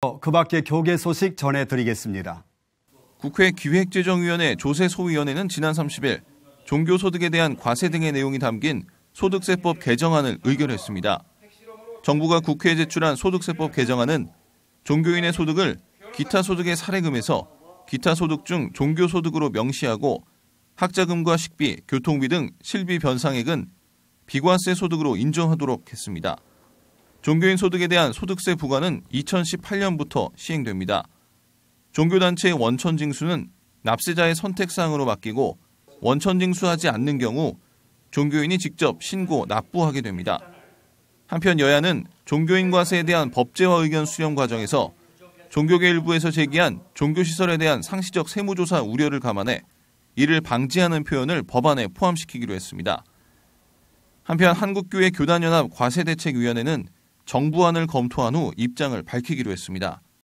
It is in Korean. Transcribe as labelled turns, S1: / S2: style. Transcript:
S1: 어, 그밖에 교계 소식 전해드리겠습니다. 국회 기획재정위원회 조세소 위원회는 지난 30일 종교소득에 대한 과세 등의 내용이 담긴 소득세법 개정안을 의결했습니다. 정부가 국회에 제출한 소득세법 개정안은 종교인의 소득을 기타 소득의 사례금에서 기타 소득 중 종교소득으로 명시하고 학자금과 식비, 교통비 등 실비 변상액은 비과세 소득으로 인정하도록 했습니다. 종교인 소득에 대한 소득세 부과는 2018년부터 시행됩니다. 종교단체의 원천징수는 납세자의 선택사항으로 바뀌고 원천징수하지 않는 경우 종교인이 직접 신고 납부하게 됩니다. 한편 여야는 종교인 과세에 대한 법제화 의견 수렴 과정에서 종교계 일부에서 제기한 종교시설에 대한 상시적 세무조사 우려를 감안해 이를 방지하는 표현을 법안에 포함시키기로 했습니다. 한편 한국교회 교단연합 과세대책위원회는 정부안을 검토한 후 입장을 밝히기로 했습니다.